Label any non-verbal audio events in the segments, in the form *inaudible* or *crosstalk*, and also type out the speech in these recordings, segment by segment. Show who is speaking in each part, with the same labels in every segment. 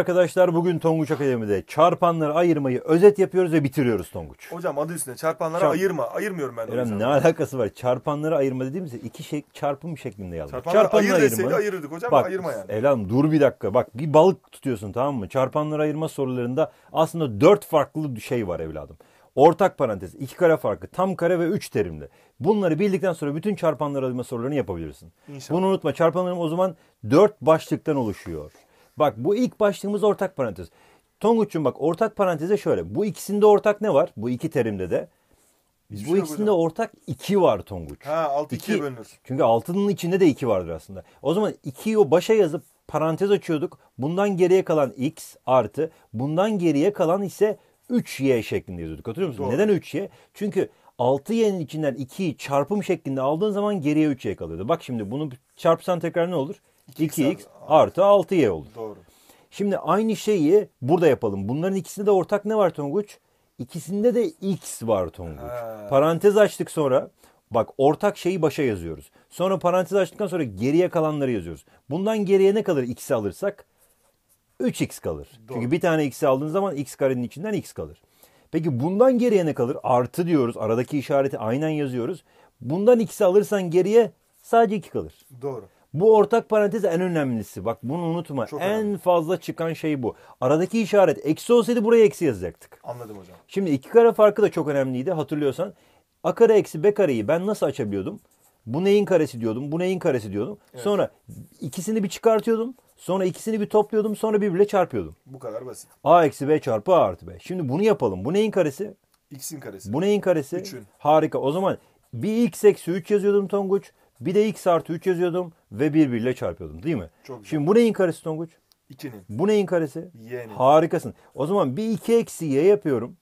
Speaker 1: Arkadaşlar bugün Tonguç Akademi'de çarpanları ayırmayı özet yapıyoruz ve bitiriyoruz Tonguç. Hocam adı üstünde çarpanları Çarp... ayırma. Ayırmıyorum ben. Eren, ne alakası var? Çarpanları ayırma dediğimizde iki şey çarpım şeklinde yazdık. Çarpanları, çarpanları ayır deseydi ayırırdık hocam bak, ayırma yani. Elan dur bir dakika. Bak bir balık tutuyorsun tamam mı? Çarpanları ayırma sorularında aslında dört farklı şey var evladım. Ortak parantez, iki kare farkı, tam kare ve üç terimli. Bunları bildikten sonra bütün çarpanları ayırma sorularını yapabilirsin. İnşallah. Bunu unutma. Çarpanlarım o zaman dört başlıktan oluşuyor. Bak bu ilk başlığımız ortak parantez. Tonguç'un bak ortak paranteze şöyle. Bu ikisinde ortak ne var? Bu iki terimde de. Hiçbir şey bu şey ikisinde hocam. ortak iki var Tonguç. Ha 6 iki, 2'ye bölünür. Çünkü altının içinde de iki vardır aslında. O zaman ikiyi o başa yazıp parantez açıyorduk. Bundan geriye kalan x artı bundan geriye kalan ise 3y şeklinde yazıyorduk. Hatırlıyor musun? Doğru. Neden 3y? Çünkü 6y'nin içinden 2'yi çarpım şeklinde aldığın zaman geriye 3y kalıyordu. Bak şimdi bunu çarpsan tekrar ne olur? 2x, 2x artı 6y olur. Doğru. Şimdi aynı şeyi burada yapalım. Bunların ikisinde de ortak ne var Tonguç? İkisinde de X var Tonguç. Ha. Parantez açtık sonra. Bak ortak şeyi başa yazıyoruz. Sonra parantez açtıktan sonra geriye kalanları yazıyoruz. Bundan geriye ne kalır x'i alırsak? 3x kalır. Doğru. Çünkü bir tane x'i aldığın zaman x karenin içinden x kalır. Peki bundan geriye ne kalır? Artı diyoruz. Aradaki işareti aynen yazıyoruz. Bundan x'i alırsan geriye sadece 2 kalır. Doğru. Bu ortak parantez en önemlisi. Bak bunu unutma. Çok en önemli. fazla çıkan şey bu. Aradaki işaret eksi olsaydı buraya eksi yazacaktık. Anladım hocam. Şimdi iki kare farkı da çok önemliydi hatırlıyorsan. A kare eksi B kareyi ben nasıl açabiliyordum? Bu neyin karesi diyordum, bu neyin karesi diyordum. Evet. Sonra ikisini bir çıkartıyordum. Sonra ikisini bir topluyordum. Sonra birbirle çarpıyordum. Bu kadar basit. A eksi B çarpı A artı B. Şimdi bunu yapalım. Bu neyin karesi? X'in karesi. Bu neyin karesi? 3'ün. Harika. O zaman bir x eksi 3 yazıyordum Tonguç. Bir de x artı 3 yazıyordum ve birbiriyle çarpıyordum değil mi? Çok Şimdi bu neyin karesi Tonguç? 2'nin. Bu neyin karesi? Y'nin. Harikasın. O zaman bir 2 eksi y yapıyorum.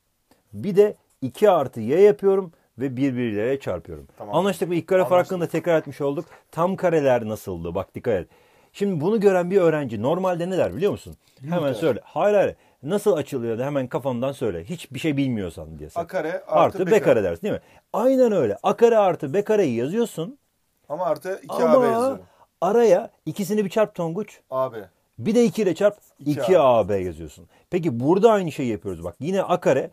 Speaker 1: Bir de 2 artı y yapıyorum ve birbirleriyle çarpıyorum. Tamam. Anlaştık mı? İlk kare farkını da tekrar etmiş olduk. Tam kareler nasıldı? Bak dikkat et. Şimdi bunu gören bir öğrenci normalde ne der biliyor musun? Değil hemen der. söyle. Hayır hayır. Nasıl açılıyor da hemen kafamdan söyle. Hiçbir şey bilmiyorsan diye. A kare artı, artı B kare. kare dersin değil mi? Aynen öyle. A kare artı B kareyi yazıyorsun. Ama artı 2 AB yazıyorum. Araya ikisini bir çarp Tonguç. AB. Bir de 2 ile çarp 2 AB yazıyorsun. Peki burada aynı şeyi yapıyoruz bak. Yine A kare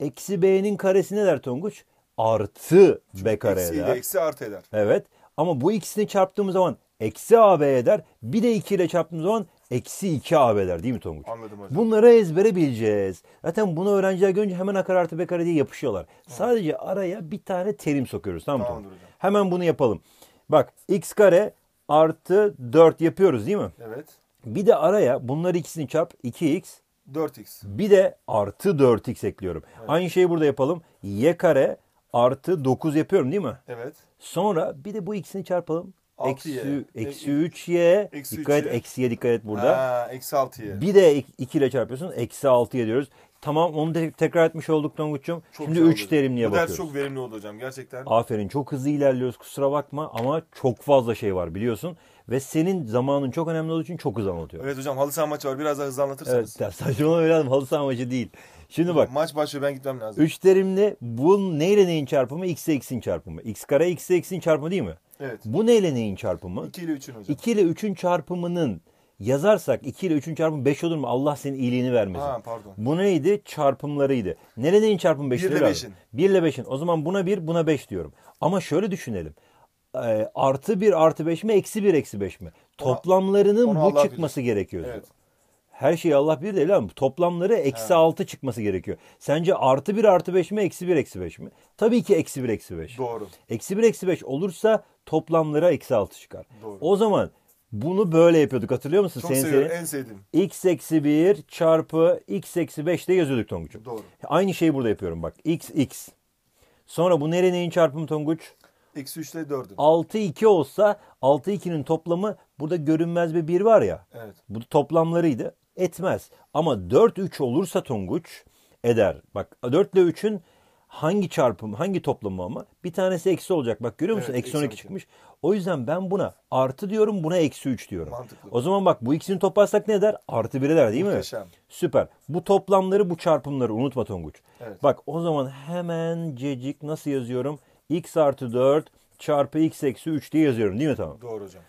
Speaker 1: eksi B'nin karesi ne der Tonguç? Artı B kare eksi eder. Eksi artı eder. Evet. Ama bu ikisini çarptığımız zaman eksi AB eder. Bir de 2 ile çarptığımız zaman eksi 2 AB eder değil mi Tonguç? Anladım hocam. Bunları ezbere bileceğiz. Zaten bunu öğrenciler görünce hemen akar artı B kare diye yapışıyorlar. Hı. Sadece araya bir tane terim sokuyoruz tamam mı Tonguç? Hemen bunu yapalım. Bak x kare artı 4 yapıyoruz değil mi? Evet. Bir de araya bunları ikisini çarp 2x. 4x. Bir de artı 4x ekliyorum. Evet. Aynı şeyi burada yapalım. y kare artı 9 yapıyorum değil mi? Evet. Sonra bir de bu ikisini çarpalım. Eksi, eksi 3y. E, eksi dikkat 3y. et eksiye dikkat et burada. Ha, eksi 6y. Bir de 2 ile çarpıyorsun. Eksi 6y diyoruz. Tamam onu de tekrar etmiş olduktan Tonguç'um. Şimdi 3 terimliğe Bu bakıyoruz. Bu ders çok verimli oldu hocam gerçekten. Aferin çok hızlı ilerliyoruz kusura bakma ama çok fazla şey var biliyorsun. Ve senin zamanın çok önemli olduğu için çok hızlı anlatıyor. Evet hocam halı saha maçı var biraz daha hızlı anlatırsanız. Evet *laughs* saçmalama lazım halı saha maçı değil. Şimdi bak. Maç başlıyor ben gitmem lazım. 3 terimli bu neyle neyin çarpımı? x X'e X'in çarpımı. X kare x X'e X'in çarpımı değil mi? Evet. Bu neyle neyin çarpımı? 2 ile 3'ün hocam. 2 ile 3'ün çarpımının yazarsak 2 ile 3'ün çarpımı 5 olur mu? Allah senin iyiliğini vermesin. Ha, pardon. Bu neydi? Çarpımlarıydı. Nerenin çarpımı 5 1 ile 5'in. 1 ile 5'in. O zaman buna 1 buna 5 diyorum. Ama şöyle düşünelim. E, artı 1 artı 5 mi? Eksi 1 eksi 5 mi? Toplamlarının ona bu Allah çıkması bilir. gerekiyordu. Evet. Her şeyi Allah bilir değil mi? Toplamları eksi He. 6 çıkması gerekiyor. Sence artı 1 artı 5 mi? Eksi 1 eksi 5 mi? Tabii ki eksi 1 eksi 5. Doğru. Eksi 1 eksi 5 olursa toplamlara eksi 6 çıkar. Doğru. O zaman bunu böyle yapıyorduk hatırlıyor musun? Çok Senin seviyorum senin? en sevdiğim. x eksi 1 çarpı x eksi 5 de yazıyorduk Tonguç'um. Doğru. Aynı şeyi burada yapıyorum bak. x x. Sonra bu nere neyin çarpımı Tonguç? X 3 ile 4'ün. 6 2 olsa 6 2'nin toplamı burada görünmez bir 1 var ya. Evet. Bu toplamlarıydı. Etmez. Ama 4 3 olursa Tonguç eder. Bak 4 ile 3'ün hangi çarpım, hangi toplamı ama bir tanesi eksi olacak. Bak görüyor musun? Evet, eksi 12 çıkmış. O yüzden ben buna artı diyorum, buna eksi 3 diyorum. Mantıklı. O zaman bak bu ikisini toplarsak ne eder? Artı 1 eder değil Muhteşem. mi? Süper. Bu toplamları, bu çarpımları unutma Tonguç. Evet. Bak o zaman hemen cecik nasıl yazıyorum? x artı 4 çarpı x eksi 3 diye yazıyorum değil mi tamam? Doğru hocam.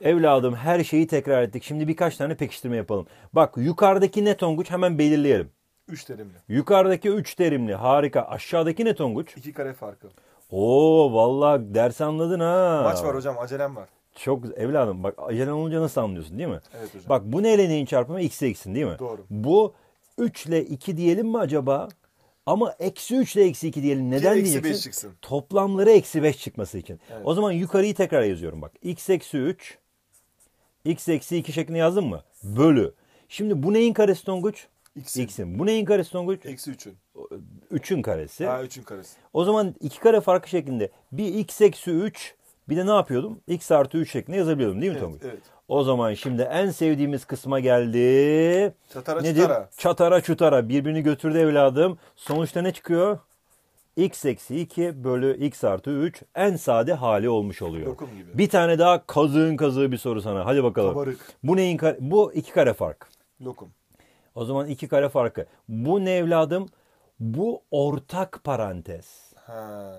Speaker 1: Evladım her şeyi tekrar ettik. Şimdi birkaç tane pekiştirme yapalım. Bak yukarıdaki ne Tonguç hemen belirleyelim. 3 terimli. Yukarıdaki 3 terimli harika. Aşağıdaki ne Tonguç? 2 kare farkı. Oo vallahi ders anladın ha. Maç var hocam acelem var. Çok evladım bak acelen olunca nasıl anlıyorsun değil mi? Evet hocam. Bak bu neyle neyin çarpımı? X'e X'in değil mi? Doğru. Bu 3 ile 2 diyelim mi acaba? Ama eksi 3 ile eksi 2 diyelim. Neden Ki diyeceksin? Eksi 5 çıksın. Toplamları eksi 5 çıkması için. Evet. O zaman yukarıyı tekrar yazıyorum bak. X eksi 3 x eksi 2 şeklinde yazdım mı? Bölü. Şimdi bu neyin karesi Tonguç? X'in. X'in. Bu neyin karesi Tonguç? Eksi 3'ün. 3'ün karesi. Ha 3'ün karesi. O zaman iki kare farkı şeklinde bir x eksi 3 bir de ne yapıyordum? x artı 3 şeklinde yazabiliyordum değil mi evet, Evet. O zaman şimdi en sevdiğimiz kısma geldi. Çatara Nedir? çutara. Çatara çutara. Birbirini götürdü evladım. Sonuçta ne çıkıyor? x eksi 2 bölü x artı 3 en sade hali olmuş oluyor. Lokum gibi. Bir tane daha kazığın kazığı bir soru sana. Hadi bakalım. Kabarık. Bu neyin kare? Bu iki kare fark. Lokum. O zaman iki kare farkı. Bu ne evladım? Bu ortak parantez. Ha.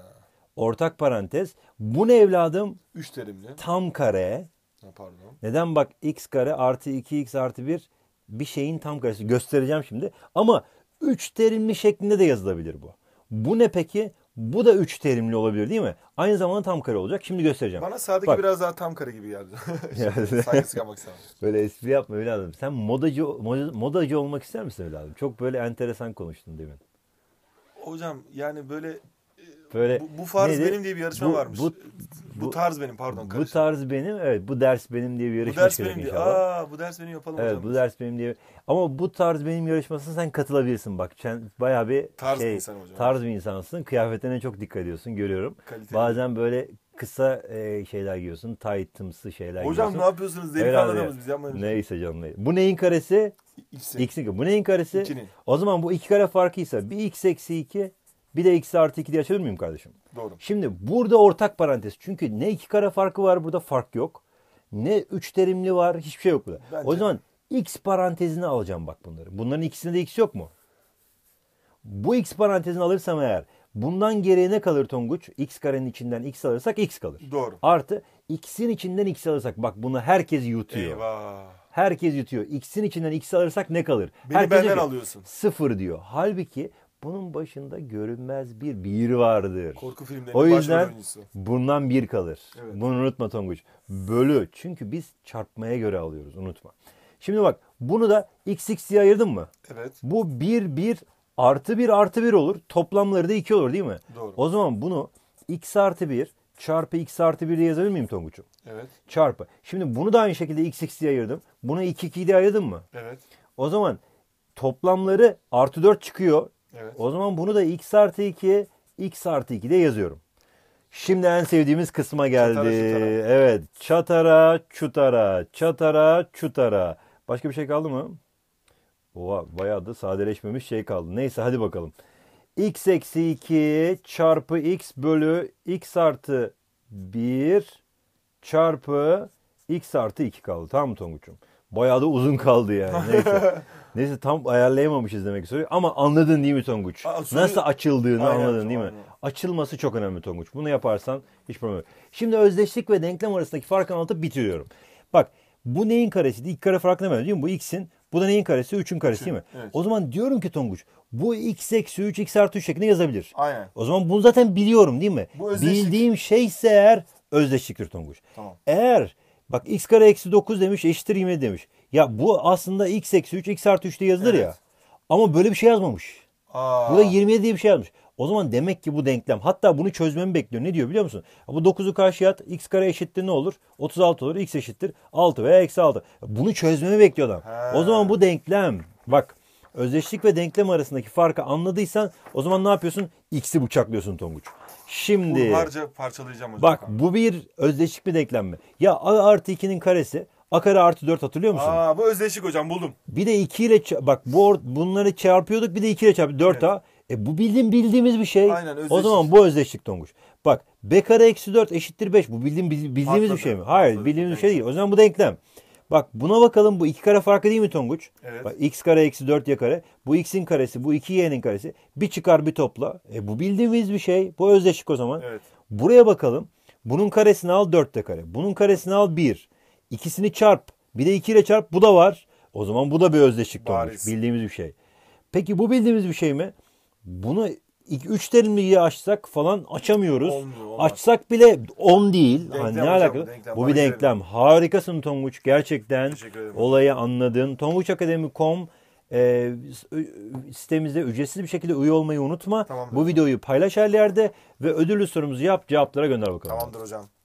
Speaker 1: Ortak parantez. Bu ne evladım? Üç terimli. Tam kare. Ha, pardon. Neden bak x kare artı 2x artı 1 bir şeyin tam karesi. Göstereceğim şimdi. Ama üç terimli şeklinde de yazılabilir bu. Bu ne peki? Bu da üç terimli olabilir değil mi? Aynı zamanda tam kare olacak. Şimdi göstereceğim. Bana sağdaki Bak. biraz daha tam kare gibi geldi. *laughs* Saygısı yapmak istemem. Böyle espri yapma evladım. Sen modacı, modacı olmak ister misin evladım? Çok böyle enteresan konuştun demin. Hocam yani böyle Böyle bu, bu farz nedir? benim diye bir yarışma bu, varmış. Bu, bu, bu tarz benim pardon. Karışım. Bu tarz benim evet bu ders benim diye bir yarışma Bu ders benim diye. Aa bu ders benim yapalım evet, hocam. bu ders benim diye. Ama bu tarz benim yarışmasına sen katılabilirsin bak. Sen bayağı bir tarz şey, bir insan hocam. Tarz bir insansın. Kıyafetlerine çok dikkat ediyorsun görüyorum. Kaliteli. Bazen böyle kısa e, şeyler giyiyorsun. Tight'ımsı şeyler Hocam giyiyorsun. ne yapıyorsunuz? Deli anladınız biz yapmayın. Neyse canım. Bu neyin karesi? X'in. X'in. Bu neyin karesi? İkinin. O zaman bu iki kare farkıysa bir X eksi 2 bir de x artı 2 diye açabilir miyim kardeşim? Doğru. Şimdi burada ortak parantez. Çünkü ne iki kare farkı var burada fark yok. Ne üç terimli var hiçbir şey yok burada. Bence. O zaman x parantezini alacağım bak bunları. Bunların ikisinde de x yok mu? Bu x parantezini alırsam eğer bundan geriye ne kalır Tonguç? X karenin içinden x alırsak x kalır. Doğru. Artı x'in içinden x alırsak bak bunu herkes yutuyor. Eyvah. Herkes yutuyor. X'in içinden x alırsak ne kalır? Beni herkes benden alıyorsun. Sıfır diyor. Halbuki bunun başında görünmez bir bir vardır. Korku filmlerinin O yüzden bundan bir kalır. Evet. Bunu unutma Tonguç. Bölü. Çünkü biz çarpmaya göre alıyoruz. Unutma. Şimdi bak bunu da xx diye ayırdın mı? Evet. Bu bir bir artı bir artı bir olur. Toplamları da iki olur değil mi? Doğru. O zaman bunu x artı bir çarpı x artı bir diye yazabilir miyim Tonguç'um? Evet. Çarpı. Şimdi bunu da aynı şekilde xx diye ayırdım. Bunu 2 2 diye ayırdın mı? Evet. O zaman toplamları artı 4 çıkıyor. O zaman bunu da x artı 2 x artı 2 de yazıyorum. Şimdi en sevdiğimiz kısma geldi. Çatara, çutara. Evet. Çatara, çutara, çatara, çutara. Başka bir şey kaldı mı? Oha bayağı da sadeleşmemiş şey kaldı. Neyse hadi bakalım. x eksi 2 çarpı x bölü x artı 1 çarpı x artı 2 kaldı. Tamam mı Tonguç'um? Bayağı da uzun kaldı yani. *laughs* Neyse. Neyse tam ayarlayamamışız demek istiyor. Ama anladın değil mi Tonguç? Aa, soru... Nasıl açıldığını aynen, anladın değil mi? Aynen. Açılması çok önemli Tonguç. Bunu yaparsan hiç problem yok. Şimdi özdeşlik ve denklem arasındaki farkı anlatıp bitiriyorum. Bak bu neyin karesi? İlk kare farkı ne değil mi? Bu x'in. Bu da neyin karesi? 3'ün karesi değil mi? Evet. O zaman diyorum ki Tonguç bu x eksi 3 x artı 3 şeklinde yazabilir. Aynen. O zaman bunu zaten biliyorum değil mi? Bu özdeşlik. Bildiğim şeyse eğer özdeşliktir Tonguç. Tamam. Eğer Bak x kare eksi 9 demiş eşittir 20 demiş. Ya bu aslında x eksi 3 x artı 3 diye yazılır evet. ya. Ama böyle bir şey yazmamış. Aa. Burada 27 diye bir şey yazmış. O zaman demek ki bu denklem. Hatta bunu çözmemi bekliyor. Ne diyor biliyor musun? Bu 9'u karşıya at. X kare eşittir ne olur? 36 olur. X eşittir 6 veya eksi 6. Bunu çözmemi bekliyor adam. He. O zaman bu denklem. Bak özdeşlik ve denklem arasındaki farkı anladıysan o zaman ne yapıyorsun? X'i bıçaklıyorsun Tonguç. Şimdi Kurharca parçalayacağım hocam. Bak abi. bu bir özdeşik bir denklem mi? Ya a artı 2'nin karesi a kare artı 4 hatırlıyor musun? Aa bu özdeşik hocam buldum. Bir de 2 ile bak bu bunları çarpıyorduk bir de 2 ile çarpıyorduk 4 evet. E bu bildiğim bildiğimiz bir şey. Aynen özdeşik. O zaman bu özdeşik Tonguç. Bak b kare eksi 4 eşittir 5 bu bildiğim bildiğimiz Atladım. bir şey mi? Hayır Atladım. bildiğimiz bir şey değil. O zaman bu denklem. Bak buna bakalım bu iki kare farkı değil mi Tonguç? Evet. Bak, x kare eksi 4 y kare. Bu x'in karesi bu 2 y'nin karesi. Bir çıkar bir topla. E, bu bildiğimiz bir şey. Bu özdeşik o zaman. Evet. Buraya bakalım. Bunun karesini al 4 de kare. Bunun karesini al 1. İkisini çarp. Bir de 2 ile çarp. Bu da var. O zaman bu da bir özdeşik Tonguç. Bildiğimiz bir şey. Peki bu bildiğimiz bir şey mi? Bunu ilk 3 derinliği açsak falan açamıyoruz. Olmuyor, açsak bile 10 değil. Denklem hani ne hocam, alakalı? Denklem, Bu bir denklem. Ederim. Harikasın Tonguç. Gerçekten olayı anladın. Tonguçakademi.com e, sitemizde ücretsiz bir şekilde üye olmayı unutma. Tamamdır. Bu videoyu paylaş her yerde ve ödüllü sorumuzu yap cevaplara gönder bakalım. Tamamdır hocam.